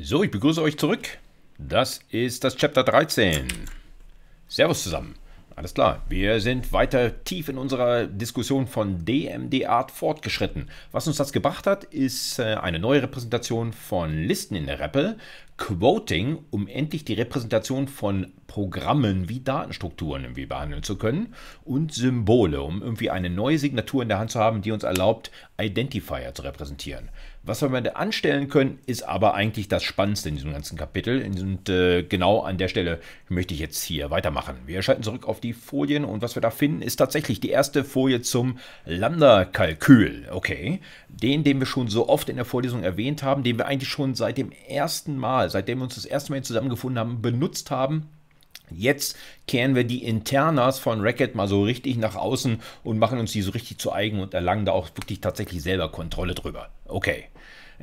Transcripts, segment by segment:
So, ich begrüße euch zurück. Das ist das Chapter 13. Servus zusammen. Alles klar, wir sind weiter tief in unserer Diskussion von DMD-Art fortgeschritten. Was uns das gebracht hat, ist äh, eine neue Repräsentation von Listen in der REPL, Quoting, um endlich die Repräsentation von Programmen wie Datenstrukturen irgendwie behandeln zu können und Symbole, um irgendwie eine neue Signatur in der Hand zu haben, die uns erlaubt, Identifier zu repräsentieren. Was wir da anstellen können, ist aber eigentlich das Spannendste in diesem ganzen Kapitel. Und äh, genau an der Stelle möchte ich jetzt hier weitermachen. Wir schalten zurück auf die Folien und was wir da finden, ist tatsächlich die erste Folie zum Lambda-Kalkül. Okay, den, den wir schon so oft in der Vorlesung erwähnt haben, den wir eigentlich schon seit dem ersten Mal, seitdem wir uns das erste Mal zusammengefunden haben, benutzt haben. Jetzt kehren wir die Internas von Racket mal so richtig nach außen und machen uns die so richtig zu eigen und erlangen da auch wirklich tatsächlich selber Kontrolle drüber. Okay.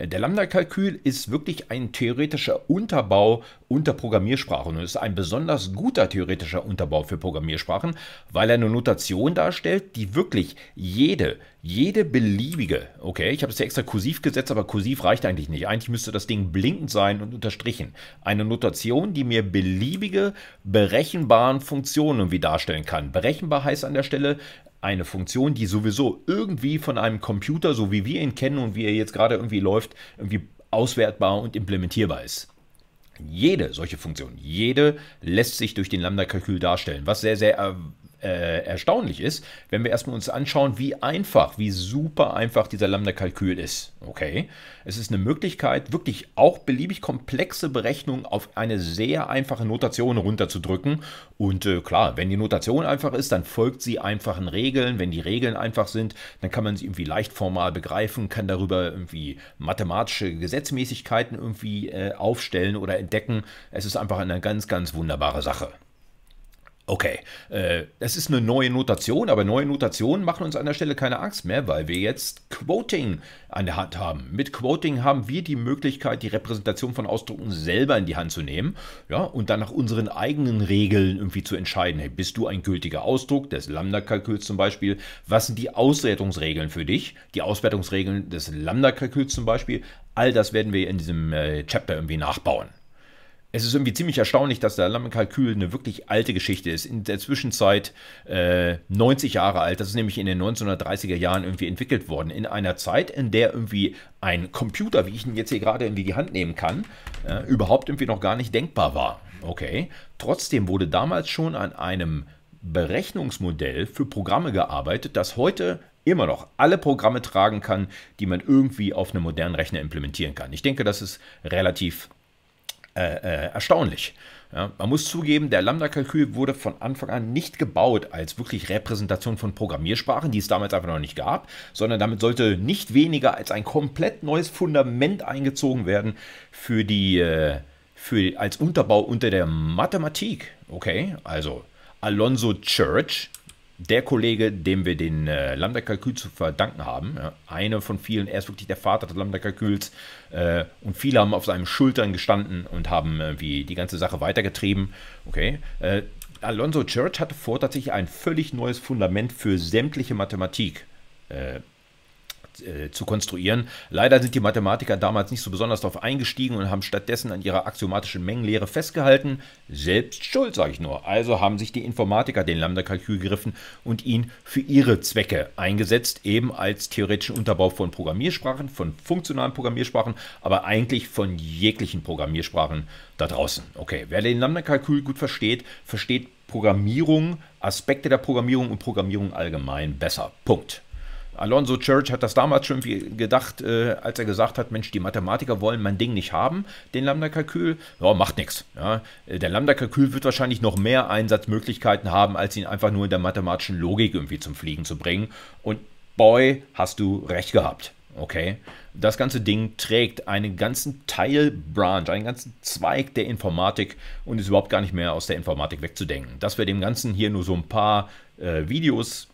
Äh, der Lambda-Kalkül ist wirklich ein theoretischer Unterbau unter Programmiersprachen und ist ein besonders guter theoretischer Unterbau für Programmiersprachen, weil er eine Notation darstellt, die wirklich jede, jede beliebige, okay, ich habe es hier extra kursiv gesetzt, aber kursiv reicht eigentlich nicht. Eigentlich müsste das Ding blinkend sein und unterstrichen. Eine Notation, die mir beliebige berechenbaren Funktionen irgendwie darstellen kann. Berechenbar heißt an der Stelle, eine Funktion, die sowieso irgendwie von einem Computer, so wie wir ihn kennen und wie er jetzt gerade irgendwie läuft, irgendwie auswertbar und implementierbar ist. Jede solche Funktion, jede lässt sich durch den Lambda-Kalkül darstellen, was sehr, sehr äh, äh, erstaunlich ist, wenn wir erstmal uns anschauen, wie einfach, wie super einfach dieser Lambda-Kalkül ist. Okay, es ist eine Möglichkeit, wirklich auch beliebig komplexe Berechnungen auf eine sehr einfache Notation runterzudrücken. Und äh, klar, wenn die Notation einfach ist, dann folgt sie einfachen Regeln. Wenn die Regeln einfach sind, dann kann man sie irgendwie leicht formal begreifen, kann darüber irgendwie mathematische Gesetzmäßigkeiten irgendwie äh, aufstellen oder entdecken. Es ist einfach eine ganz, ganz wunderbare Sache. Okay, das äh, ist eine neue Notation, aber neue Notationen machen uns an der Stelle keine Angst mehr, weil wir jetzt Quoting an der Hand haben. Mit Quoting haben wir die Möglichkeit, die Repräsentation von Ausdrucken selber in die Hand zu nehmen ja, und dann nach unseren eigenen Regeln irgendwie zu entscheiden. Hey, bist du ein gültiger Ausdruck des Lambda-Kalküls zum Beispiel? Was sind die Auswertungsregeln für dich? Die Auswertungsregeln des Lambda-Kalküls zum Beispiel? All das werden wir in diesem äh, Chapter irgendwie nachbauen es ist irgendwie ziemlich erstaunlich, dass der Lammenkalkül eine wirklich alte Geschichte ist. In der Zwischenzeit äh, 90 Jahre alt. Das ist nämlich in den 1930er Jahren irgendwie entwickelt worden. In einer Zeit, in der irgendwie ein Computer, wie ich ihn jetzt hier gerade irgendwie die Hand nehmen kann, äh, überhaupt irgendwie noch gar nicht denkbar war. Okay. Trotzdem wurde damals schon an einem Berechnungsmodell für Programme gearbeitet, das heute immer noch alle Programme tragen kann, die man irgendwie auf einem modernen Rechner implementieren kann. Ich denke, das ist relativ äh, äh, erstaunlich. Ja, man muss zugeben, der Lambda-Kalkül wurde von Anfang an nicht gebaut als wirklich Repräsentation von Programmiersprachen, die es damals einfach noch nicht gab, sondern damit sollte nicht weniger als ein komplett neues Fundament eingezogen werden für die, äh, für, als Unterbau unter der Mathematik. Okay, also Alonso Church, der Kollege, dem wir den äh, Lambda-Kalkül zu verdanken haben, ja, einer von vielen, er ist wirklich der Vater des Lambda-Kalküls äh, und viele haben auf seinen Schultern gestanden und haben irgendwie äh, die ganze Sache weitergetrieben. Okay, äh, Alonso Church hatte vor, tatsächlich ein völlig neues Fundament für sämtliche Mathematik äh, äh, zu konstruieren. Leider sind die Mathematiker damals nicht so besonders darauf eingestiegen und haben stattdessen an ihrer axiomatischen Mengenlehre festgehalten. Selbst schuld, sage ich nur. Also haben sich die Informatiker den Lambda-Kalkül gegriffen und ihn für ihre Zwecke eingesetzt, eben als theoretischen Unterbau von Programmiersprachen, von funktionalen Programmiersprachen, aber eigentlich von jeglichen Programmiersprachen da draußen. Okay, wer den Lambda-Kalkül gut versteht, versteht Programmierung, Aspekte der Programmierung und Programmierung allgemein besser. Punkt. Alonso Church hat das damals schon gedacht, äh, als er gesagt hat, Mensch, die Mathematiker wollen mein Ding nicht haben, den Lambda-Kalkül. Ja, macht nichts. Ja. Äh, der Lambda-Kalkül wird wahrscheinlich noch mehr Einsatzmöglichkeiten haben, als ihn einfach nur in der mathematischen Logik irgendwie zum Fliegen zu bringen. Und boy, hast du recht gehabt. Okay, das ganze Ding trägt einen ganzen Teilbranch, einen ganzen Zweig der Informatik und ist überhaupt gar nicht mehr aus der Informatik wegzudenken. Dass wir dem Ganzen hier nur so ein paar äh, Videos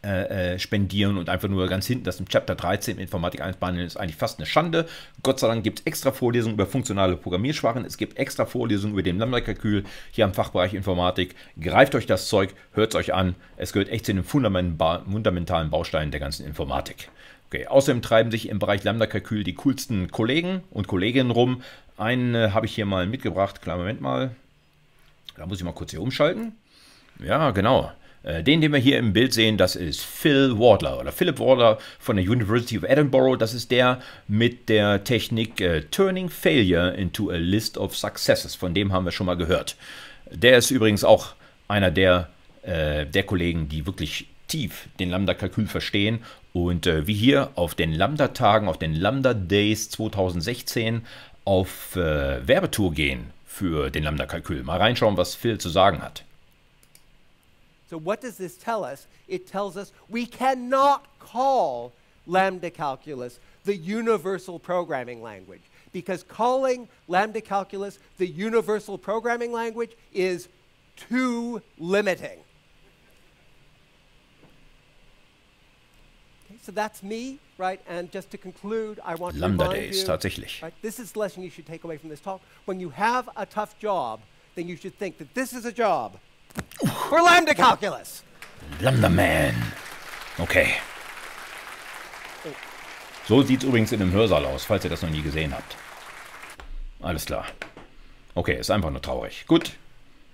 äh, äh, spendieren und einfach nur ganz hinten das im Chapter 13 Informatik 1 behandeln, ist eigentlich fast eine Schande. Gott sei Dank gibt es extra Vorlesungen über funktionale Programmiersprachen, es gibt extra Vorlesungen über den Lambda-Kalkül hier im Fachbereich Informatik. Greift euch das Zeug, hört es euch an. Es gehört echt zu den fundamentalen Bausteinen der ganzen Informatik. Okay. Außerdem treiben sich im Bereich Lambda-Kalkül die coolsten Kollegen und Kolleginnen rum. Einen äh, habe ich hier mal mitgebracht. Kleinen Moment mal. Da muss ich mal kurz hier umschalten. Ja, genau. Äh, den, den wir hier im Bild sehen, das ist Phil Wardler oder Philip Wardler von der University of Edinburgh. Das ist der mit der Technik äh, Turning Failure into a List of Successes. Von dem haben wir schon mal gehört. Der ist übrigens auch einer der, äh, der Kollegen, die wirklich tief den Lambda-Kalkül verstehen und äh, wie hier auf den Lambda-Tagen, auf den Lambda-Days 2016 auf äh, Werbetour gehen für den Lambda-Kalkül. Mal reinschauen, was Phil zu sagen hat. So, what does this tell us? It tells us we cannot call lambda calculus the universal programming language because calling lambda calculus the universal programming language is too limiting. So that's me, right? And just to conclude, I want Lambda to Days, you, tatsächlich. Right, this is the lesson you should take away from this talk. When you have a tough job, then you should think that this is a job We're lambda calculus. Lambda Man. Okay. So sieht's übrigens in dem Hörsaal aus, falls ihr das noch nie gesehen habt. Alles klar. Okay, ist einfach nur traurig. Gut.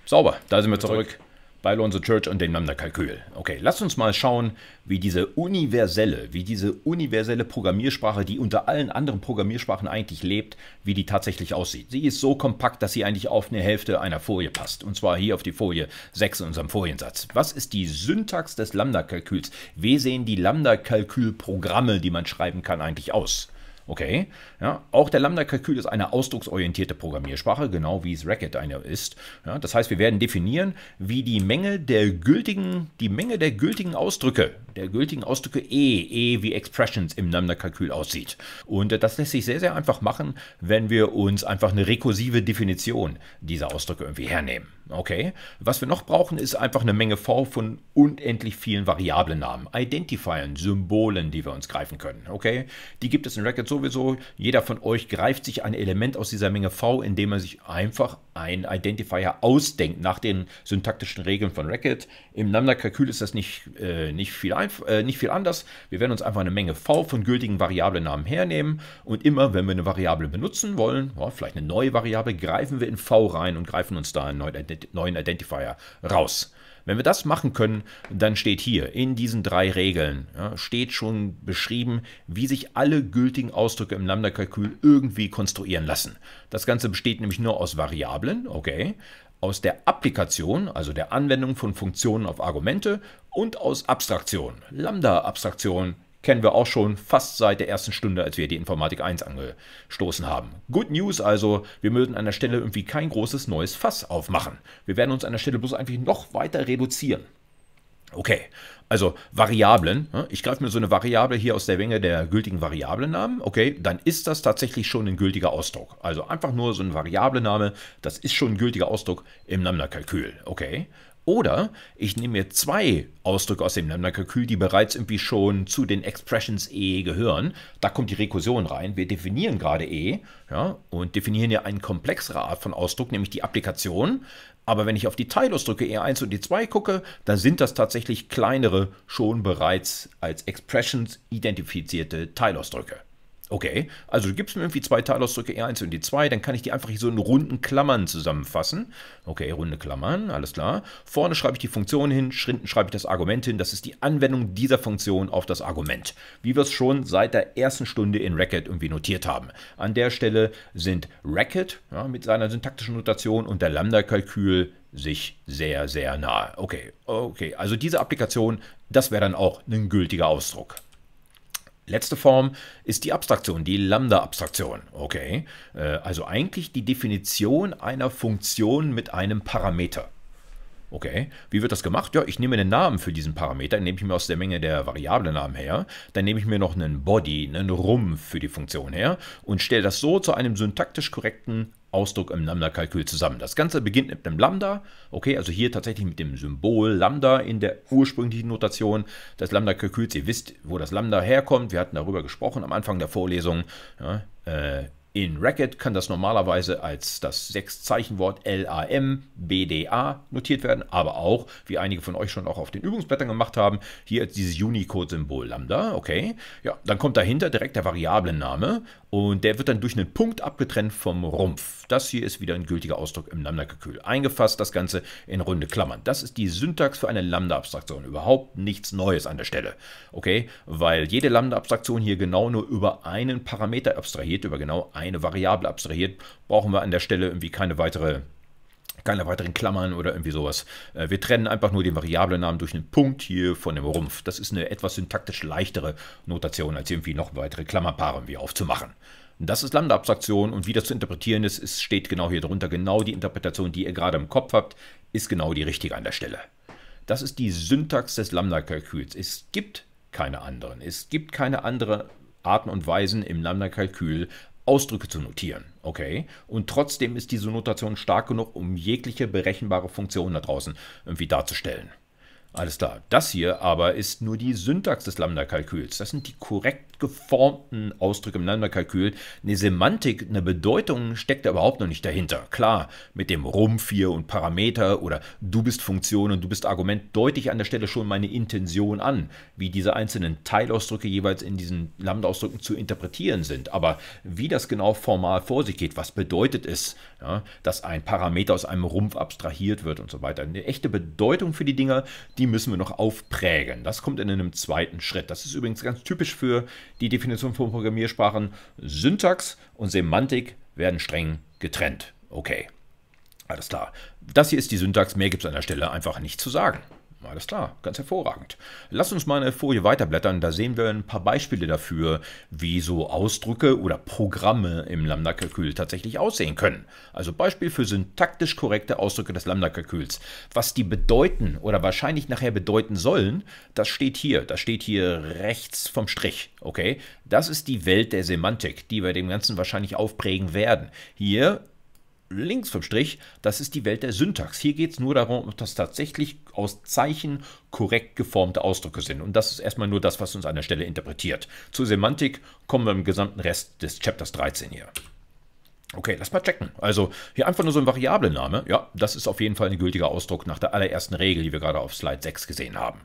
Sauber, da sind wir zurück bei Lonzo Church und dem Lambda Kalkül. Okay, lasst uns mal schauen, wie diese universelle, wie diese universelle Programmiersprache, die unter allen anderen Programmiersprachen eigentlich lebt, wie die tatsächlich aussieht. Sie ist so kompakt, dass sie eigentlich auf eine Hälfte einer Folie passt. Und zwar hier auf die Folie 6 in unserem Foliensatz. Was ist die Syntax des Lambda-Kalküls? Wie sehen die Lambda-Kalkülprogramme, die man schreiben kann, eigentlich aus? Okay, ja, auch der Lambda-Kalkül ist eine ausdrucksorientierte Programmiersprache, genau wie es Racket eine ist. Ja, das heißt, wir werden definieren, wie die Menge der gültigen, die Menge der gültigen Ausdrücke, der gültigen Ausdrücke E, E wie Expressions im Lambda-Kalkül aussieht. Und äh, das lässt sich sehr, sehr einfach machen, wenn wir uns einfach eine rekursive Definition dieser Ausdrücke irgendwie hernehmen. Okay. Was wir noch brauchen, ist einfach eine Menge V von unendlich vielen Variablennamen, Identifiern, Symbolen, die wir uns greifen können. Okay. Die gibt es in Racket sowieso. Jeder von euch greift sich ein Element aus dieser Menge V, indem er sich einfach ein Identifier ausdenkt nach den syntaktischen Regeln von Racket. Im Lambda-Kalkül ist das nicht, äh, nicht, viel äh, nicht viel anders. Wir werden uns einfach eine Menge V von gültigen Variablennamen hernehmen und immer, wenn wir eine Variable benutzen wollen, ja, vielleicht eine neue Variable, greifen wir in V rein und greifen uns da ein neues Identifier neuen Identifier raus. Wenn wir das machen können, dann steht hier in diesen drei Regeln, ja, steht schon beschrieben, wie sich alle gültigen Ausdrücke im Lambda-Kalkül irgendwie konstruieren lassen. Das Ganze besteht nämlich nur aus Variablen, okay, aus der Applikation, also der Anwendung von Funktionen auf Argumente und aus Abstraktion, Lambda-Abstraktionen, kennen wir auch schon fast seit der ersten Stunde, als wir die Informatik 1 angestoßen haben. Good News also, wir mögen an der Stelle irgendwie kein großes neues Fass aufmachen. Wir werden uns an der Stelle bloß eigentlich noch weiter reduzieren. Okay, also Variablen. Ne? Ich greife mir so eine Variable hier aus der Menge der gültigen Variablennamen. Okay, dann ist das tatsächlich schon ein gültiger Ausdruck. Also einfach nur so ein Variablename, das ist schon ein gültiger Ausdruck im Lambda-Kalkül. Okay, oder ich nehme mir zwei Ausdrücke aus dem Lambda-Kalkül, die bereits irgendwie schon zu den Expressions E gehören. Da kommt die Rekursion rein. Wir definieren gerade E ja, und definieren ja einen komplexeren Art von Ausdruck, nämlich die Applikation. Aber wenn ich auf die Teilausdrücke E1 und E2 gucke, dann sind das tatsächlich kleinere, schon bereits als Expressions identifizierte Teilausdrücke. Okay, also du gibst mir irgendwie zwei Teilausdrücke E1 und E2, dann kann ich die einfach hier so in runden Klammern zusammenfassen. Okay, runde Klammern, alles klar. Vorne schreibe ich die Funktion hin, hinten schreibe ich das Argument hin. Das ist die Anwendung dieser Funktion auf das Argument, wie wir es schon seit der ersten Stunde in Racket irgendwie notiert haben. An der Stelle sind Racket ja, mit seiner syntaktischen Notation und der Lambda-Kalkül sich sehr, sehr nahe. Okay, okay, also diese Applikation, das wäre dann auch ein gültiger Ausdruck. Letzte Form ist die Abstraktion, die Lambda-Abstraktion. Okay, äh, also eigentlich die Definition einer Funktion mit einem Parameter. Okay, wie wird das gemacht? Ja, ich nehme einen Namen für diesen Parameter, den nehme ich mir aus der Menge der Variablennamen her, dann nehme ich mir noch einen Body, einen Rumpf für die Funktion her und stelle das so zu einem syntaktisch korrekten Ausdruck im Lambda-Kalkül zusammen. Das Ganze beginnt mit einem Lambda, okay, also hier tatsächlich mit dem Symbol Lambda in der ursprünglichen Notation des Lambda-Kalküls. Ihr wisst, wo das Lambda herkommt, wir hatten darüber gesprochen am Anfang der Vorlesung. Ja, äh, in Racket kann das normalerweise als das Sechszeichenwort LAM, BDA notiert werden, aber auch, wie einige von euch schon auch auf den Übungsblättern gemacht haben, hier als dieses Unicode-Symbol Lambda, okay. Ja, dann kommt dahinter direkt der Variablenname und der wird dann durch einen Punkt abgetrennt vom Rumpf. Das hier ist wieder ein gültiger Ausdruck im Lambda-Kalkül. Eingefasst das Ganze in runde Klammern. Das ist die Syntax für eine Lambda-Abstraktion. Überhaupt nichts Neues an der Stelle, okay, weil jede Lambda-Abstraktion hier genau nur über einen Parameter abstrahiert, über genau einen eine Variable abstrahiert, brauchen wir an der Stelle irgendwie keine weitere keine weiteren Klammern oder irgendwie sowas. Äh, wir trennen einfach nur den Variablenamen durch einen Punkt hier von dem Rumpf. Das ist eine etwas syntaktisch leichtere Notation, als irgendwie noch weitere Klammerpaare irgendwie aufzumachen. Das ist Lambda-Abstraktion und wie das zu interpretieren ist, es steht genau hier drunter. Genau die Interpretation, die ihr gerade im Kopf habt, ist genau die richtige an der Stelle. Das ist die Syntax des Lambda-Kalküls. Es gibt keine anderen. Es gibt keine andere Arten und Weisen im Lambda-Kalkül Ausdrücke zu notieren, okay? Und trotzdem ist diese Notation stark genug, um jegliche berechenbare Funktion da draußen irgendwie darzustellen. Alles klar. Das hier aber ist nur die Syntax des Lambda-Kalküls. Das sind die korrekten geformten Ausdrücken im Lambda-Kalkül eine Semantik, eine Bedeutung steckt da überhaupt noch nicht dahinter. Klar, mit dem Rumpf hier und Parameter oder du bist Funktion und du bist Argument deute ich an der Stelle schon meine Intention an, wie diese einzelnen Teilausdrücke jeweils in diesen Lambda-Ausdrücken zu interpretieren sind. Aber wie das genau formal vor sich geht, was bedeutet es, ja, dass ein Parameter aus einem Rumpf abstrahiert wird und so weiter. Eine echte Bedeutung für die Dinger, die müssen wir noch aufprägen. Das kommt in einem zweiten Schritt. Das ist übrigens ganz typisch für die Definition von Programmiersprachen, Syntax und Semantik werden streng getrennt. Okay, alles klar. Das hier ist die Syntax, mehr gibt es an der Stelle einfach nicht zu sagen. Alles klar, ganz hervorragend. Lass uns mal eine Folie weiterblättern, da sehen wir ein paar Beispiele dafür, wie so Ausdrücke oder Programme im Lambda-Kalkül tatsächlich aussehen können. Also Beispiel für syntaktisch korrekte Ausdrücke des Lambda-Kalküls. Was die bedeuten oder wahrscheinlich nachher bedeuten sollen, das steht hier. Das steht hier rechts vom Strich, okay? Das ist die Welt der Semantik, die wir dem Ganzen wahrscheinlich aufprägen werden. Hier links vom Strich, das ist die Welt der Syntax. Hier geht es nur darum, ob das tatsächlich aus Zeichen korrekt geformte Ausdrücke sind. Und das ist erstmal nur das, was uns an der Stelle interpretiert. Zur Semantik kommen wir im gesamten Rest des Chapters 13 hier. Okay, lass mal checken. Also hier einfach nur so ein Variablename. Ja, das ist auf jeden Fall ein gültiger Ausdruck nach der allerersten Regel, die wir gerade auf Slide 6 gesehen haben.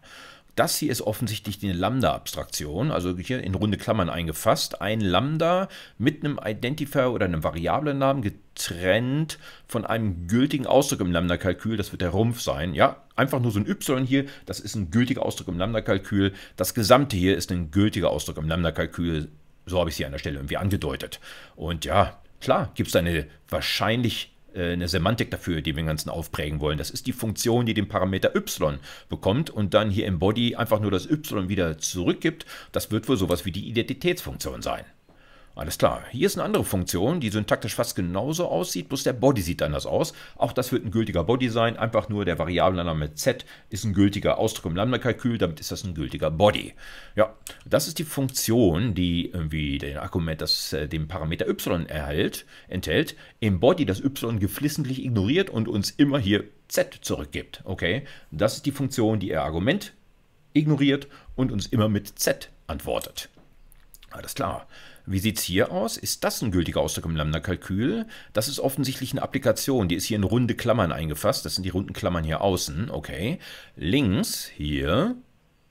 Das hier ist offensichtlich die Lambda-Abstraktion, also hier in runde Klammern eingefasst. Ein Lambda mit einem Identifier oder einem Variablennamen getrennt von einem gültigen Ausdruck im Lambda-Kalkül. Das wird der Rumpf sein. Ja, einfach nur so ein Y hier, das ist ein gültiger Ausdruck im Lambda-Kalkül. Das Gesamte hier ist ein gültiger Ausdruck im Lambda-Kalkül. So habe ich es hier an der Stelle irgendwie angedeutet. Und ja, klar gibt es eine wahrscheinlich äh, eine Semantik dafür, die wir im Ganzen aufprägen wollen. Das ist die Funktion, die den Parameter y bekommt und dann hier im Body einfach nur das y wieder zurückgibt. Das wird wohl sowas wie die Identitätsfunktion sein. Alles klar. Hier ist eine andere Funktion, die syntaktisch fast genauso aussieht, bloß der Body sieht anders aus. Auch das wird ein gültiger Body sein, einfach nur der Variablenname z ist ein gültiger Ausdruck im Lambda-Kalkül, damit ist das ein gültiger Body. Ja, das ist die Funktion, die irgendwie den Argument, das äh, den Parameter y erhält, enthält, im Body das y geflissentlich ignoriert und uns immer hier z zurückgibt. Okay, das ist die Funktion, die ihr Argument ignoriert und uns immer mit z antwortet. Alles klar. Wie sieht es hier aus? Ist das ein gültiger Ausdruck im Lambda-Kalkül? Das ist offensichtlich eine Applikation. Die ist hier in runde Klammern eingefasst. Das sind die runden Klammern hier außen. Okay. Links hier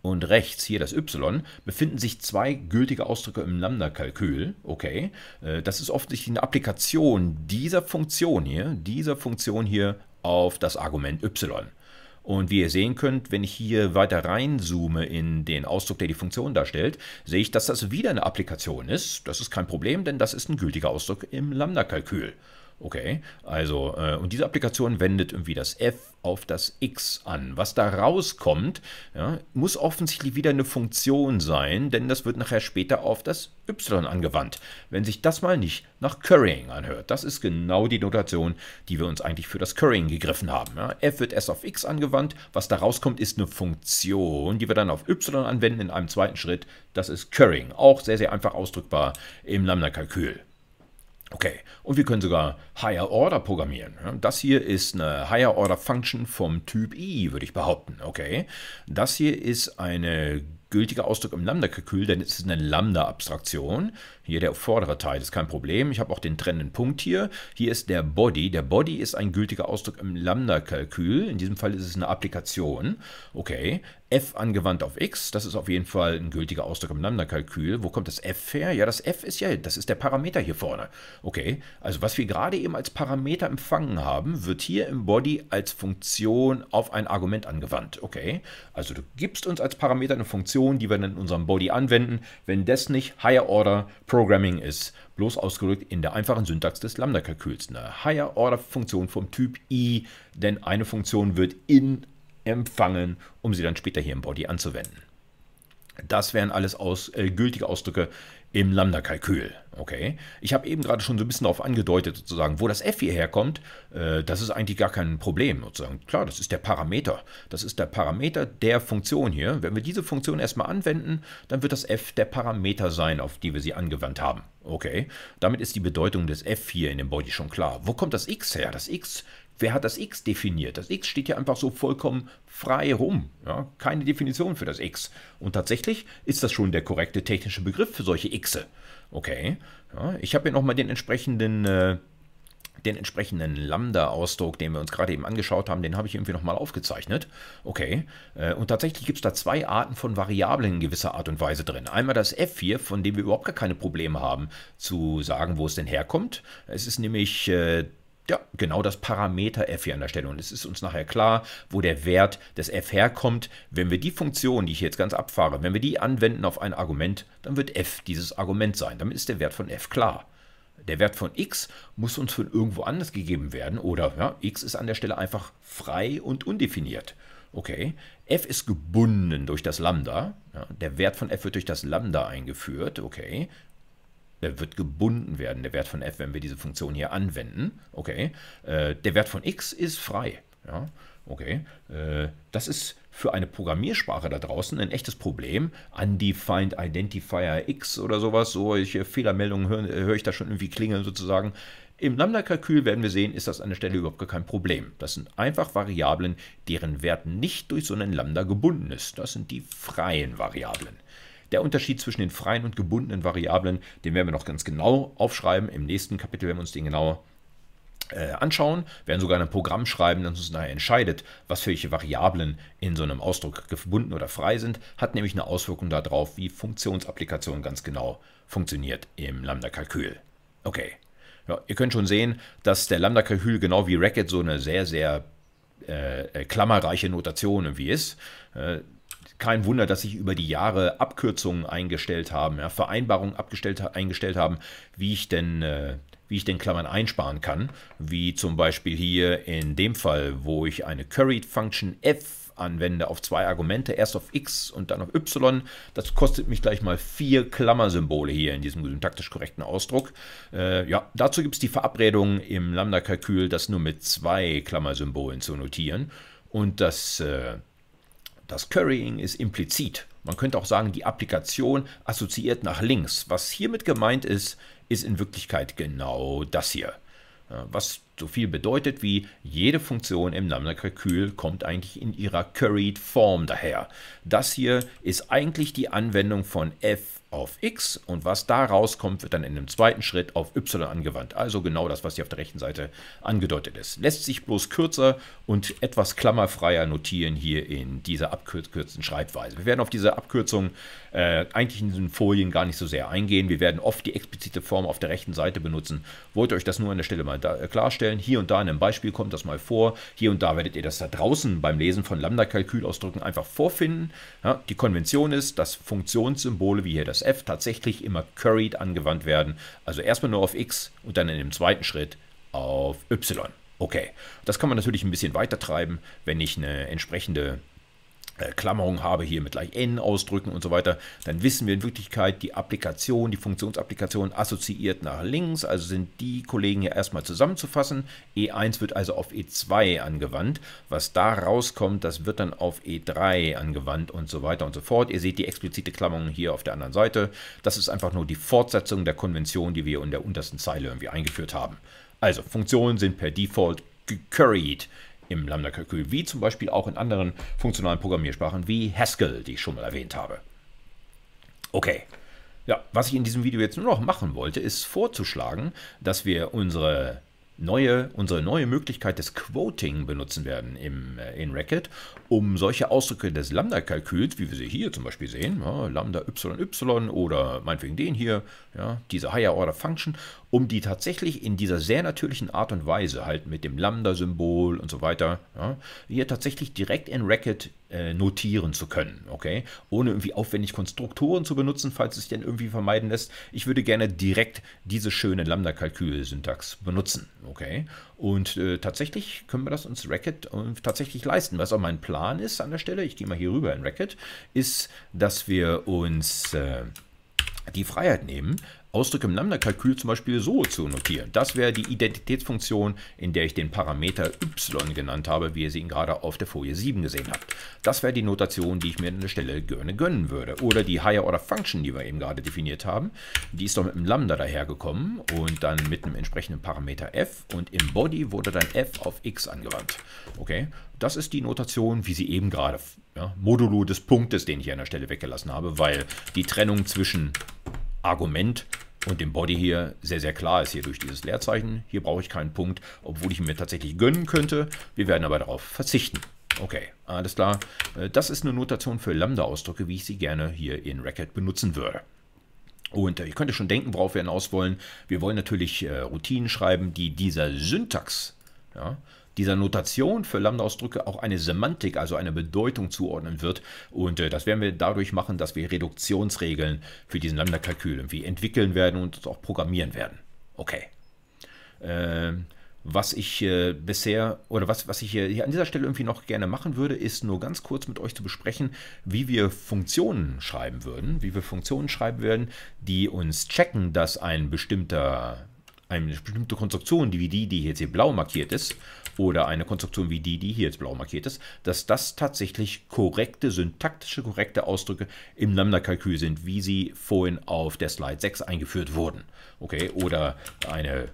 und rechts, hier das y, befinden sich zwei gültige Ausdrücke im Lambda-Kalkül. Okay, äh, das ist offensichtlich eine Applikation dieser Funktion hier, dieser Funktion hier auf das Argument y. Und wie ihr sehen könnt, wenn ich hier weiter reinzoome in den Ausdruck, der die Funktion darstellt, sehe ich, dass das wieder eine Applikation ist. Das ist kein Problem, denn das ist ein gültiger Ausdruck im Lambda-Kalkül. Okay, also äh, und diese Applikation wendet irgendwie das F auf das X an. Was da rauskommt, ja, muss offensichtlich wieder eine Funktion sein, denn das wird nachher später auf das Y angewandt. Wenn sich das mal nicht nach Currying anhört, das ist genau die Notation, die wir uns eigentlich für das Currying gegriffen haben. Ja. F wird S auf X angewandt, was da rauskommt, ist eine Funktion, die wir dann auf Y anwenden in einem zweiten Schritt. Das ist Currying, auch sehr, sehr einfach ausdrückbar im Lambda-Kalkül. Okay, und wir können sogar Higher Order programmieren. Das hier ist eine Higher Order Function vom Typ I, würde ich behaupten. Okay, das hier ist ein gültiger Ausdruck im Lambda-Kalkül, denn es ist eine Lambda-Abstraktion. Hier der vordere Teil ist kein Problem. Ich habe auch den trennenden Punkt hier. Hier ist der Body. Der Body ist ein gültiger Ausdruck im Lambda-Kalkül. In diesem Fall ist es eine Applikation. Okay. f angewandt auf x, das ist auf jeden Fall ein gültiger Ausdruck im Lambda-Kalkül. Wo kommt das f her? Ja, das f ist ja, das ist der Parameter hier vorne. Okay, also was wir gerade eben als Parameter empfangen haben, wird hier im Body als Funktion auf ein Argument angewandt. Okay, also du gibst uns als Parameter eine Funktion, die wir dann in unserem Body anwenden. Wenn das nicht higher order Programming ist, bloß ausgedrückt in der einfachen Syntax des Lambda-Kalküls. Eine Higher-Order-Funktion vom Typ i, denn eine Funktion wird in empfangen, um sie dann später hier im Body anzuwenden. Das wären alles aus, äh, gültige Ausdrücke im Lambda-Kalkül. Okay. Ich habe eben gerade schon so ein bisschen darauf angedeutet, sozusagen, wo das f hier herkommt, äh, das ist eigentlich gar kein Problem. Sozusagen. Klar, das ist der Parameter. Das ist der Parameter der Funktion hier. Wenn wir diese Funktion erstmal anwenden, dann wird das f der Parameter sein, auf die wir sie angewandt haben. Okay. Damit ist die Bedeutung des f hier in dem Body schon klar. Wo kommt das x her? Das x Wer hat das x definiert? Das x steht ja einfach so vollkommen frei rum. Ja? Keine Definition für das x. Und tatsächlich ist das schon der korrekte technische Begriff für solche xe. Okay, ja, ich habe hier nochmal den entsprechenden... Äh, den entsprechenden Lambda-Ausdruck, den wir uns gerade eben angeschaut haben, den habe ich irgendwie nochmal aufgezeichnet. Okay, äh, und tatsächlich gibt es da zwei Arten von Variablen in gewisser Art und Weise drin. Einmal das f hier, von dem wir überhaupt gar keine Probleme haben zu sagen, wo es denn herkommt. Es ist nämlich äh, ja, genau das Parameter f hier an der Stelle. Und es ist uns nachher klar, wo der Wert des f herkommt. Wenn wir die Funktion, die ich jetzt ganz abfahre, wenn wir die anwenden auf ein Argument, dann wird f dieses Argument sein. Damit ist der Wert von f klar. Der Wert von x muss uns von irgendwo anders gegeben werden oder ja, x ist an der Stelle einfach frei und undefiniert. Okay, f ist gebunden durch das Lambda. Ja, der Wert von f wird durch das Lambda eingeführt. Okay, der wird gebunden werden, der Wert von f, wenn wir diese Funktion hier anwenden. Okay, äh, der Wert von x ist frei. Ja, okay, äh, das ist für eine Programmiersprache da draußen ein echtes Problem. Undefined Identifier X oder sowas, solche äh, Fehlermeldungen äh, höre hör ich da schon irgendwie klingeln sozusagen. Im Lambda-Kalkül werden wir sehen, ist das an der Stelle überhaupt kein Problem. Das sind einfach Variablen, deren Wert nicht durch so einen Lambda gebunden ist. Das sind die freien Variablen. Der Unterschied zwischen den freien und gebundenen Variablen, den werden wir noch ganz genau aufschreiben. Im nächsten Kapitel werden wir uns den genauer äh, anschauen, werden sogar ein Programm schreiben, das uns nachher entscheidet, was für welche Variablen in so einem Ausdruck gebunden oder frei sind, hat nämlich eine Auswirkung darauf, wie Funktionsapplikation ganz genau funktioniert im Lambda-Kalkül. Okay, ja, ihr könnt schon sehen, dass der Lambda-Kalkül genau wie Racket so eine sehr, sehr äh, äh klammerreiche Notation irgendwie ist. Äh, kein Wunder, dass sich über die Jahre Abkürzungen eingestellt haben, ja, Vereinbarungen abgestellt, eingestellt haben, wie ich denn äh, wie ich den Klammern einsparen kann, wie zum Beispiel hier in dem Fall, wo ich eine Curried Function f anwende auf zwei Argumente, erst auf x und dann auf y. Das kostet mich gleich mal vier Klammersymbole hier in diesem syntaktisch korrekten Ausdruck. Äh, ja, dazu gibt es die Verabredung im Lambda-Kalkül, das nur mit zwei Klammersymbolen zu notieren. Und das äh, das Currying ist implizit. Man könnte auch sagen, die Applikation assoziiert nach links. Was hiermit gemeint ist, ist in Wirklichkeit genau das hier. Äh, was so viel bedeutet wie, jede Funktion im Lambda-Kalkül kommt eigentlich in ihrer curried Form daher. Das hier ist eigentlich die Anwendung von f auf x und was da rauskommt, wird dann in einem zweiten Schritt auf y angewandt. Also genau das, was hier auf der rechten Seite angedeutet ist. Lässt sich bloß kürzer und etwas klammerfreier notieren hier in dieser abgekürzten Schreibweise. Wir werden auf diese Abkürzung äh, eigentlich in diesen Folien gar nicht so sehr eingehen. Wir werden oft die explizite Form auf der rechten Seite benutzen. Wollte euch das nur an der Stelle mal da, äh, klarstellen. Hier und da in einem Beispiel kommt das mal vor. Hier und da werdet ihr das da draußen beim Lesen von Lambda-Kalkülausdrücken einfach vorfinden. Ja, die Konvention ist, dass Funktionssymbole wie hier das BFSF tatsächlich immer curried angewandt werden. Also erstmal nur auf X und dann in dem zweiten Schritt auf Y. Okay, das kann man natürlich ein bisschen weiter treiben, wenn ich eine entsprechende äh, Klammerung habe, hier mit gleich n ausdrücken und so weiter, dann wissen wir in Wirklichkeit, die Applikation, die Funktionsapplikation assoziiert nach links, also sind die Kollegen hier erstmal zusammenzufassen. E1 wird also auf E2 angewandt, was da rauskommt, das wird dann auf E3 angewandt und so weiter und so fort. Ihr seht die explizite Klammerung hier auf der anderen Seite. Das ist einfach nur die Fortsetzung der Konvention, die wir in der untersten Zeile irgendwie eingeführt haben. Also Funktionen sind per Default gecurried im Lambda-Kalkül, wie zum Beispiel auch in anderen funktionalen Programmiersprachen wie Haskell, die ich schon mal erwähnt habe. Okay. Ja, was ich in diesem Video jetzt nur noch machen wollte, ist vorzuschlagen, dass wir unsere neue, unsere neue Möglichkeit des Quoting benutzen werden im, äh, in Racket, um solche Ausdrücke des Lambda-Kalküls, wie wir sie hier zum Beispiel sehen, ja, Lambda y, y oder meinetwegen den hier, ja, diese Higher-Order-Function, um die tatsächlich in dieser sehr natürlichen Art und Weise, halt mit dem Lambda-Symbol und so weiter, ja, hier tatsächlich direkt in Racket äh, notieren zu können, okay? Ohne irgendwie aufwendig Konstruktoren zu benutzen, falls es sich denn irgendwie vermeiden lässt. Ich würde gerne direkt diese schöne Lambda-Kalkül-Syntax benutzen, okay? Und äh, tatsächlich können wir das uns Racket äh, tatsächlich leisten. Was auch mein Plan ist an der Stelle, ich gehe mal hier rüber in Racket, ist, dass wir uns äh, die Freiheit nehmen, Ausdrücke im Lambda-Kalkül zum Beispiel so zu notieren. Das wäre die Identitätsfunktion, in der ich den Parameter y genannt habe, wie ihr sie ihn gerade auf der Folie 7 gesehen habt. Das wäre die Notation, die ich mir an der Stelle gerne gönnen würde. Oder die Higher-Order-Function, die wir eben gerade definiert haben, die ist doch mit einem Lambda dahergekommen und dann mit einem entsprechenden Parameter f und im Body wurde dann f auf x angewandt. Okay, das ist die Notation, wie sie eben gerade, ja, modulo des Punktes, den ich an der Stelle weggelassen habe, weil die Trennung zwischen Argument und dem Body hier sehr, sehr klar ist hier durch dieses Leerzeichen. Hier brauche ich keinen Punkt, obwohl ich mir tatsächlich gönnen könnte. Wir werden aber darauf verzichten. Okay, alles klar. Äh, das ist eine Notation für Lambda-Ausdrücke, wie ich sie gerne hier in Racket benutzen würde. Und äh, ihr könnt schon denken, worauf wir hinaus wollen. Wir wollen natürlich äh, Routinen schreiben, die dieser Syntax ja, dieser Notation für Lambda-Ausdrücke auch eine Semantik, also eine Bedeutung zuordnen wird. Und äh, das werden wir dadurch machen, dass wir Reduktionsregeln für diesen Lambda-Kalkül irgendwie entwickeln werden und auch programmieren werden. Okay. Ähm, was ich äh, bisher oder was, was ich äh, hier an dieser Stelle irgendwie noch gerne machen würde, ist nur ganz kurz mit euch zu besprechen, wie wir Funktionen schreiben würden, wie wir Funktionen schreiben würden, die uns checken, dass ein bestimmter eine bestimmte Konstruktion, wie die, die jetzt hier blau markiert ist, oder eine Konstruktion wie die, die hier jetzt blau markiert ist, dass das tatsächlich korrekte, syntaktische, korrekte Ausdrücke im Lambda-Kalkül sind, wie sie vorhin auf der Slide 6 eingeführt wurden. Okay, oder eine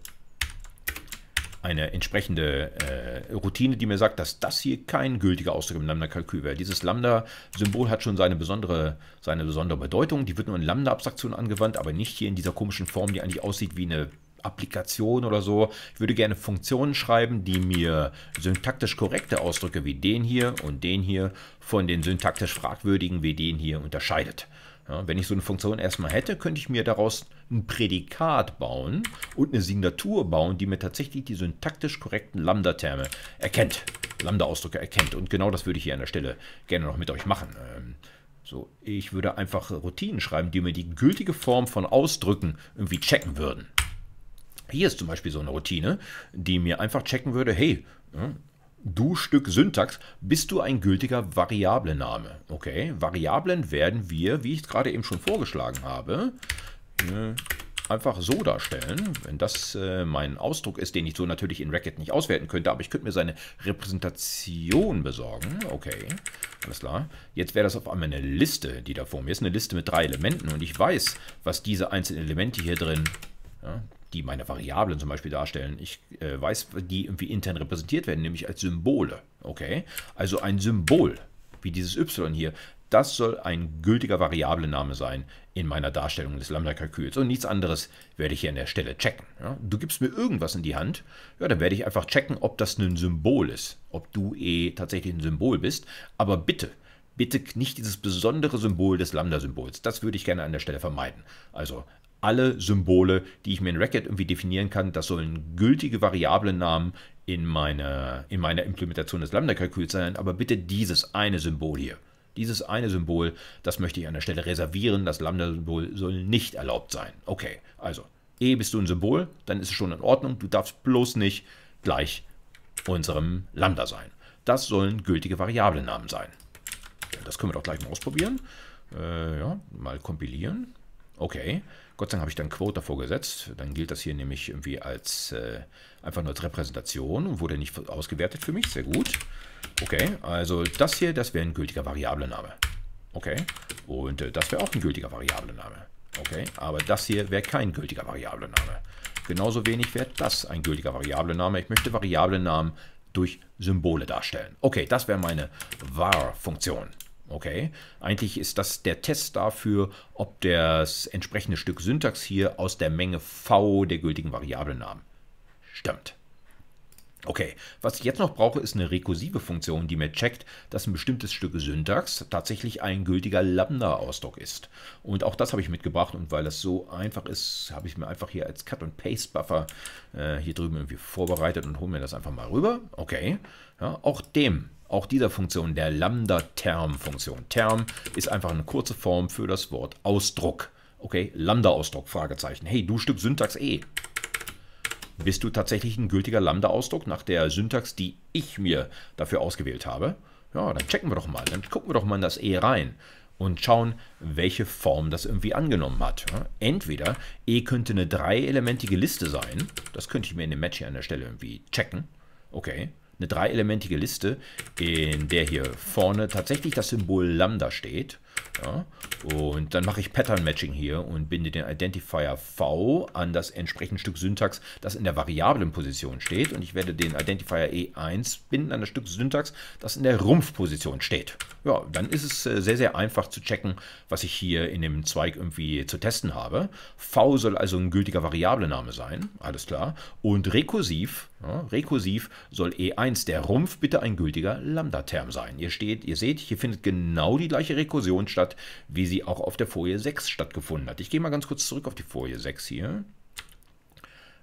eine entsprechende äh, Routine, die mir sagt, dass das hier kein gültiger Ausdruck im Lambda-Kalkül wäre. Dieses Lambda-Symbol hat schon seine besondere, seine besondere Bedeutung. Die wird nur in Lambda-Abstraktionen angewandt, aber nicht hier in dieser komischen Form, die eigentlich aussieht wie eine Applikation oder so. Ich würde gerne Funktionen schreiben, die mir syntaktisch korrekte Ausdrücke wie den hier und den hier von den syntaktisch fragwürdigen wie den hier unterscheidet. Ja, wenn ich so eine Funktion erstmal hätte, könnte ich mir daraus ein Prädikat bauen und eine Signatur bauen, die mir tatsächlich die syntaktisch korrekten Lambda-Terme erkennt, Lambda-Ausdrücke erkennt. Und genau das würde ich hier an der Stelle gerne noch mit euch machen. Ähm, so, ich würde einfach Routinen schreiben, die mir die gültige Form von Ausdrücken irgendwie checken würden. Hier ist zum Beispiel so eine Routine, die mir einfach checken würde, hey, du Stück Syntax, bist du ein gültiger Variablenname. Okay, Variablen werden wir, wie ich es gerade eben schon vorgeschlagen habe, äh, einfach so darstellen. Wenn das äh, mein Ausdruck ist, den ich so natürlich in Racket nicht auswerten könnte, aber ich könnte mir seine Repräsentation besorgen. Okay, alles klar. Jetzt wäre das auf einmal eine Liste, die da vor mir ist. Eine Liste mit drei Elementen und ich weiß, was diese einzelnen Elemente hier drin ja, die meine Variablen zum Beispiel darstellen. Ich äh, weiß, die irgendwie intern repräsentiert werden, nämlich als Symbole. Okay, also ein Symbol, wie dieses y hier, das soll ein gültiger Variablename sein in meiner Darstellung des Lambda-Kalküls. Und nichts anderes werde ich hier an der Stelle checken. Ja, du gibst mir irgendwas in die Hand, ja, dann werde ich einfach checken, ob das ein Symbol ist, ob du eh tatsächlich ein Symbol bist. Aber bitte, bitte nicht dieses besondere Symbol des Lambda-Symbols. Das würde ich gerne an der Stelle vermeiden. Also alle Symbole, die ich mir in Racket irgendwie definieren kann, das sollen gültige Variablennamen in, meine, in meiner Implementation des Lambda-Kalküls sein, aber bitte dieses eine Symbol hier. Dieses eine Symbol, das möchte ich an der Stelle reservieren, das Lambda-Symbol soll nicht erlaubt sein. Okay, also E bist du ein Symbol, dann ist es schon in Ordnung, du darfst bloß nicht gleich unserem Lambda sein. Das sollen gültige Variablennamen sein. Das können wir doch gleich mal ausprobieren. Äh, ja, mal kompilieren. Okay. Gott sei Dank habe ich dann Quote davor gesetzt. Dann gilt das hier nämlich irgendwie als äh, einfach nur als Repräsentation und wurde nicht ausgewertet für mich. Sehr gut. Okay, also das hier, das wäre ein gültiger Variablename. Okay, und äh, das wäre auch ein gültiger Variablename. Okay, aber das hier wäre kein gültiger Variablename. Genauso wenig wäre das ein gültiger Variablename. Ich möchte Variablennamen durch Symbole darstellen. Okay, das wäre meine var-Funktion. Okay, eigentlich ist das der Test dafür, ob das entsprechende Stück Syntax hier aus der Menge v der gültigen Variablennamen stammt. Okay, was ich jetzt noch brauche, ist eine rekursive Funktion, die mir checkt, dass ein bestimmtes Stück Syntax tatsächlich ein gültiger Lambda-Ausdruck ist. Und auch das habe ich mitgebracht und weil das so einfach ist, habe ich mir einfach hier als Cut- und Paste-Buffer äh, hier drüben irgendwie vorbereitet und hole mir das einfach mal rüber. Okay, ja, auch dem auch dieser Funktion, der Lambda-Term-Funktion. Term ist einfach eine kurze Form für das Wort Ausdruck. Okay, Lambda-Ausdruck, Fragezeichen. Hey, du Stück Syntax E. Bist du tatsächlich ein gültiger Lambda-Ausdruck nach der Syntax, die ich mir dafür ausgewählt habe? Ja, dann checken wir doch mal. Dann gucken wir doch mal in das E rein und schauen, welche Form das irgendwie angenommen hat. entweder E könnte eine dreielementige Liste sein. Das könnte ich mir in dem Match hier an der Stelle irgendwie checken. Okay, eine dreelementige Liste, in der hier vorne tatsächlich das Symbol Lambda steht. Ja, und dann mache ich Pattern Matching hier und binde den Identifier V an das entsprechende Stück Syntax, das in der Variablenposition steht. Und ich werde den Identifier E1 binden an das Stück Syntax, das in der Rumpfposition steht. Ja, dann ist es äh, sehr, sehr einfach zu checken, was ich hier in dem Zweig irgendwie zu testen habe. V soll also ein gültiger Variablename sein, alles klar. Und rekursiv, ja, rekursiv soll E1 der Rumpf bitte ein gültiger Lambda-Term sein. Ihr, steht, ihr seht, hier findet genau die gleiche Rekursion Diskussion statt, wie sie auch auf der Folie 6 stattgefunden hat. Ich gehe mal ganz kurz zurück auf die Folie 6 hier.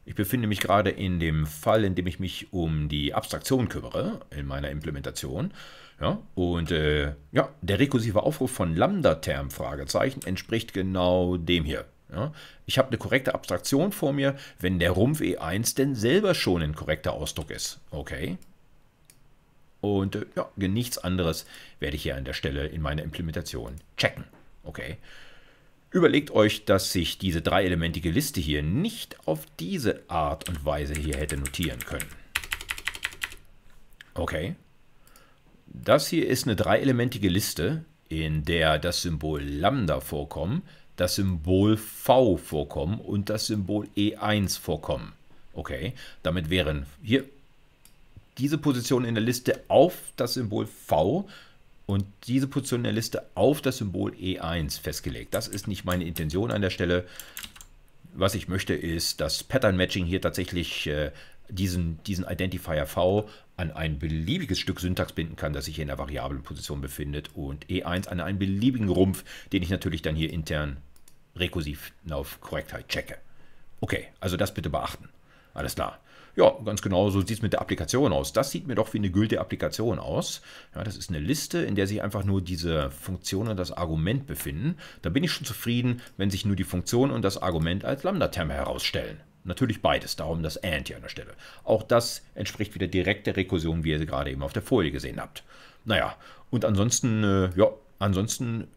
Ich befinde mich gerade in dem Fall, in dem ich mich um die Abstraktion kümmere in meiner Implementation. Ja, und äh, ja, der rekursive Aufruf von Lambda-Term Fragezeichen entspricht genau dem hier. Ja, ich habe eine korrekte Abstraktion vor mir, wenn der Rumpf E1 denn selber schon ein korrekter Ausdruck ist. Okay, und äh, ja, nichts anderes werde ich hier an der Stelle in meiner Implementation checken. Okay. Überlegt euch, dass ich diese dreielementige Liste hier nicht auf diese Art und Weise hier hätte notieren können. Okay. Das hier ist eine dreielementige Liste, in der das Symbol Lambda vorkommen, das Symbol V vorkommen und das Symbol E1 vorkommen. Okay, damit wären hier diese Position in der Liste auf das Symbol V und diese Position in der Liste auf das Symbol E1 festgelegt. Das ist nicht meine Intention an der Stelle. Was ich möchte, ist, dass Pattern Matching hier tatsächlich äh, diesen, diesen Identifier V an ein beliebiges Stück Syntax binden kann, das sich hier in der variablen befindet und E1 an einen beliebigen Rumpf, den ich natürlich dann hier intern rekursiv auf Korrektheit checke. Okay, also das bitte beachten. Alles klar. Ja, ganz genau, so sieht es mit der Applikation aus. Das sieht mir doch wie eine gültige Applikation aus. Ja, das ist eine Liste, in der sich einfach nur diese Funktion und das Argument befinden. Da bin ich schon zufrieden, wenn sich nur die Funktion und das Argument als Lambda-Terme herausstellen. Natürlich beides, darum das AND hier an der Stelle. Auch das entspricht wieder direkt der Rekursion, wie ihr sie gerade eben auf der Folie gesehen habt. Naja, und ansonsten, äh, ja, ansonsten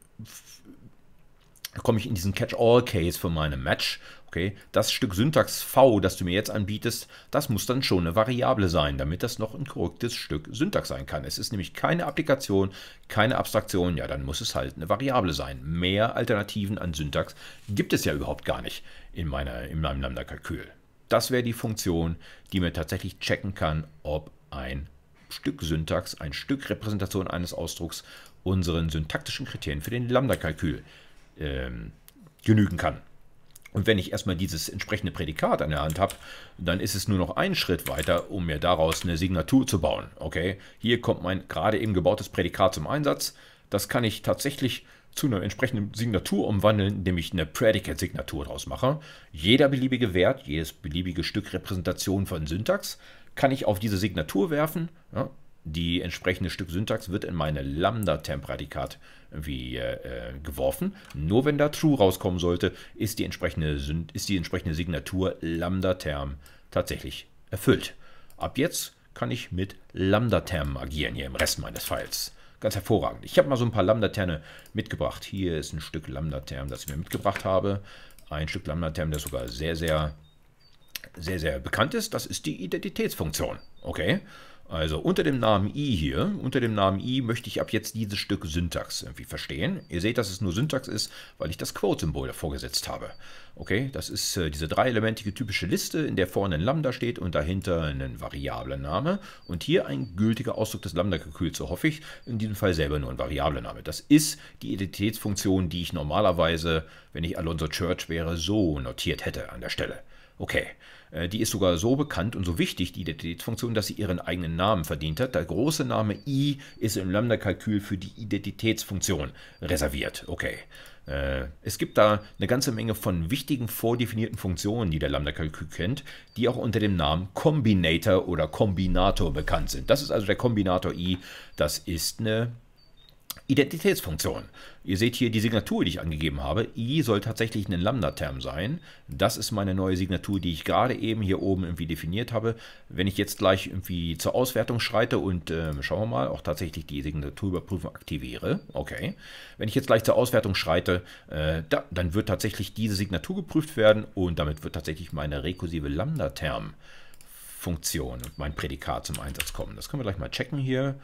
komme ich in diesen Catch-all-Case von meinem Match Okay, das Stück Syntax V, das du mir jetzt anbietest, das muss dann schon eine Variable sein, damit das noch ein korrektes Stück Syntax sein kann. Es ist nämlich keine Applikation, keine Abstraktion, ja, dann muss es halt eine Variable sein. Mehr Alternativen an Syntax gibt es ja überhaupt gar nicht in, meiner, in meinem Lambda-Kalkül. Das wäre die Funktion, die mir tatsächlich checken kann, ob ein Stück Syntax, ein Stück Repräsentation eines Ausdrucks unseren syntaktischen Kriterien für den Lambda-Kalkül ähm, genügen kann. Und wenn ich erstmal dieses entsprechende Prädikat an der Hand habe, dann ist es nur noch ein Schritt weiter, um mir daraus eine Signatur zu bauen. Okay, hier kommt mein gerade eben gebautes Prädikat zum Einsatz. Das kann ich tatsächlich zu einer entsprechenden Signatur umwandeln, indem ich eine Predicate-Signatur daraus mache. Jeder beliebige Wert, jedes beliebige Stück Repräsentation von Syntax kann ich auf diese Signatur werfen. Ja, die entsprechende Stück Syntax wird in meine Lambda-Temp-Radikat irgendwie äh, äh, geworfen. Nur wenn da True rauskommen sollte, ist die entsprechende, ist die entsprechende Signatur Lambda-Term tatsächlich erfüllt. Ab jetzt kann ich mit Lambda-Termen agieren hier im Rest meines Files. Ganz hervorragend. Ich habe mal so ein paar Lambda-Terne mitgebracht. Hier ist ein Stück Lambda-Term, das ich mir mitgebracht habe. Ein Stück Lambda-Term, das sogar sehr, sehr, sehr, sehr bekannt ist. Das ist die Identitätsfunktion. Okay. Also unter dem Namen i hier, unter dem Namen i möchte ich ab jetzt dieses Stück Syntax irgendwie verstehen. Ihr seht, dass es nur Syntax ist, weil ich das Quote-Symbol davor gesetzt habe. Okay, das ist äh, diese dreielementige typische Liste, in der vorne ein Lambda steht und dahinter ein Variablename. und hier ein gültiger Ausdruck des Lambda-Gekühls, so hoffe ich, in diesem Fall selber nur ein Variablename. Das ist die Identitätsfunktion, die ich normalerweise, wenn ich Alonso Church wäre, so notiert hätte an der Stelle. Okay, äh, die ist sogar so bekannt und so wichtig, die Identitätsfunktion, dass sie ihren eigenen Namen verdient hat. Der große Name i ist im Lambda-Kalkül für die Identitätsfunktion reserviert. Okay. Äh, es gibt da eine ganze Menge von wichtigen vordefinierten Funktionen, die der Lambda-Kalkül kennt, die auch unter dem Namen Combinator oder Kombinator bekannt sind. Das ist also der Kombinator i. Das ist eine Identitätsfunktion. Ihr seht hier die Signatur, die ich angegeben habe. I soll tatsächlich ein Lambda-Term sein. Das ist meine neue Signatur, die ich gerade eben hier oben irgendwie definiert habe. Wenn ich jetzt gleich irgendwie zur Auswertung schreite und äh, schauen wir mal, auch tatsächlich die Signaturüberprüfung aktiviere. Okay. Wenn ich jetzt gleich zur Auswertung schreite, äh, da, dann wird tatsächlich diese Signatur geprüft werden und damit wird tatsächlich meine rekursive Lambda-Term Funktion und mein Prädikat zum Einsatz kommen. Das können wir gleich mal checken hier.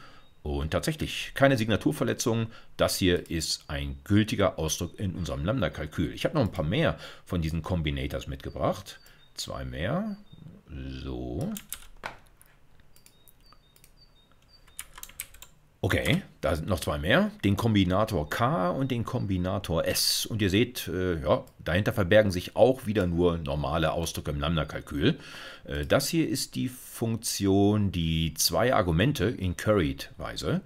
Und tatsächlich, keine Signaturverletzung. Das hier ist ein gültiger Ausdruck in unserem Lambda-Kalkül. Ich habe noch ein paar mehr von diesen Combinators mitgebracht. Zwei mehr. So. Okay, da sind noch zwei mehr. Den Kombinator K und den Kombinator S. Und ihr seht, äh, ja, dahinter verbergen sich auch wieder nur normale Ausdrücke im Lambda-Kalkül. Äh, das hier ist die Funktion, die zwei Argumente in curried-Weise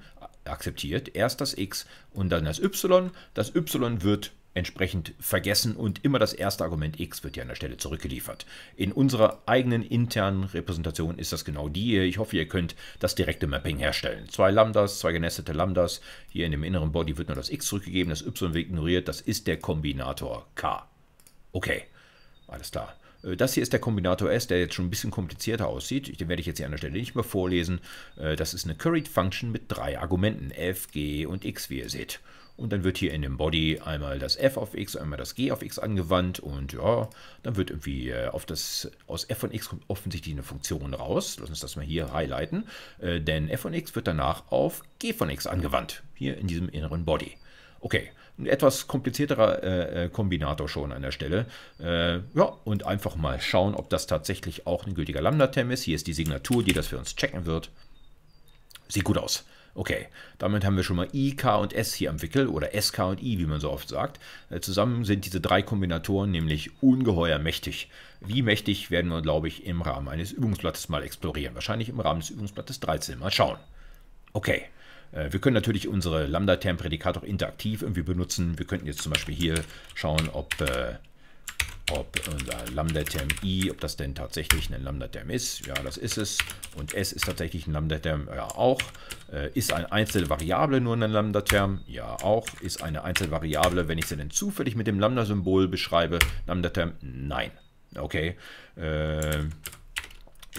akzeptiert. Erst das x und dann das y. Das y wird entsprechend vergessen und immer das erste Argument x wird hier an der Stelle zurückgeliefert. In unserer eigenen internen Repräsentation ist das genau die. hier. Ich hoffe, ihr könnt das direkte Mapping herstellen. Zwei Lambdas, zwei genestete Lambdas. Hier in dem inneren Body wird nur das x zurückgegeben, das y wird ignoriert. Das ist der Kombinator k. Okay, alles klar. Äh, das hier ist der Kombinator S, der jetzt schon ein bisschen komplizierter aussieht. Den werde ich jetzt hier an der Stelle nicht mehr vorlesen. Äh, das ist eine Curried Function mit drei Argumenten, f, g und x, wie ihr seht. Und dann wird hier in dem Body einmal das f auf x, einmal das g auf x angewandt. Und ja, dann wird irgendwie äh, auf das, aus f von x kommt offensichtlich eine Funktion raus. Lass uns das mal hier highlighten. Denn f von x wird danach auf g von x angewandt. Hier in diesem inneren Body. Okay, ein etwas komplizierterer äh, äh, Kombinator schon an der Stelle. Äh, ja, und einfach mal schauen, ob das tatsächlich auch ein gültiger Lambda-Term ist. Hier ist die Signatur, die das für uns checken wird. Sieht gut aus. Okay, damit haben wir schon mal I, K und S hier am Wickel oder S, K und I, wie man so oft sagt. Äh, zusammen sind diese drei Kombinatoren nämlich ungeheuer mächtig. Wie mächtig werden wir, glaube ich, im Rahmen eines Übungsblattes mal explorieren. Wahrscheinlich im Rahmen des Übungsblattes 13. Mal schauen. Okay, äh, wir können natürlich unsere Lambda-Term-Prädikat auch interaktiv irgendwie benutzen. Wir könnten jetzt zum Beispiel hier schauen, ob, äh, ob unser Lambda-Term i, ob das denn tatsächlich ein Lambda-Term ist. Ja, das ist es. Und s ist tatsächlich ein Lambda-Term. Ja, auch. Äh, ist eine einzelne Variable nur ein Lambda-Term? Ja, auch. Ist eine einzelne Variable, wenn ich sie denn zufällig mit dem Lambda-Symbol beschreibe, Lambda-Term? Nein. Okay. Äh,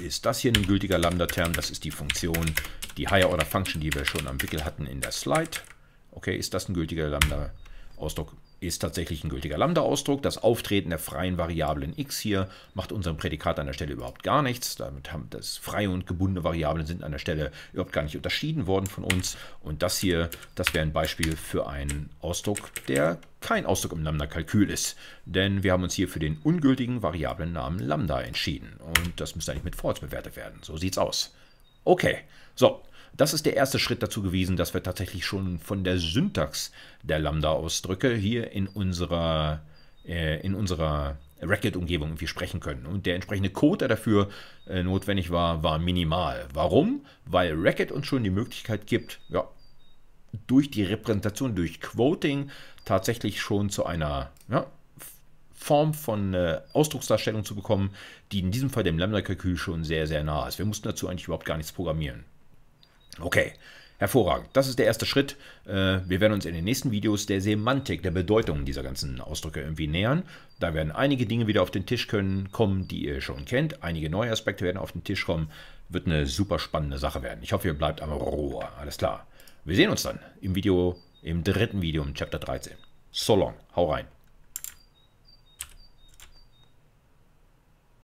ist das hier ein gültiger Lambda-Term? Das ist die Funktion, die Higher Order Function, die wir schon am Wickel hatten in der Slide. Okay, ist das ein gültiger Lambda-Ausdruck? Ist tatsächlich ein gültiger Lambda-Ausdruck. Das Auftreten der freien Variablen x hier macht unserem Prädikat an der Stelle überhaupt gar nichts. Damit haben das freie und gebundene Variablen sind an der Stelle überhaupt gar nicht unterschieden worden von uns. Und das hier, das wäre ein Beispiel für einen Ausdruck, der kein Ausdruck im Lambda-Kalkül ist. Denn wir haben uns hier für den ungültigen Variablennamen Lambda entschieden. Und das müsste eigentlich mit Forts bewertet werden. So sieht's aus. Okay, so, das ist der erste Schritt dazu gewesen, dass wir tatsächlich schon von der Syntax der Lambda-Ausdrücke hier in unserer, äh, unserer Racket-Umgebung irgendwie sprechen können. Und der entsprechende Code, der dafür äh, notwendig war, war minimal. Warum? Weil Racket uns schon die Möglichkeit gibt, ja, durch die Repräsentation, durch Quoting tatsächlich schon zu einer ja, Form von äh, Ausdrucksdarstellung zu bekommen, die in diesem Fall dem Lambda-Kalkül schon sehr, sehr nah ist. Wir mussten dazu eigentlich überhaupt gar nichts programmieren. Okay, hervorragend. Das ist der erste Schritt. Äh, wir werden uns in den nächsten Videos der Semantik, der Bedeutung dieser ganzen Ausdrücke irgendwie nähern. Da werden einige Dinge wieder auf den Tisch können, kommen, die ihr schon kennt. Einige neue Aspekte werden auf den Tisch kommen. Wird eine super spannende Sache werden. Ich hoffe, ihr bleibt am Rohr. Alles klar. Wir sehen uns dann im Video, im dritten Video im Chapter 13. So long. Hau rein.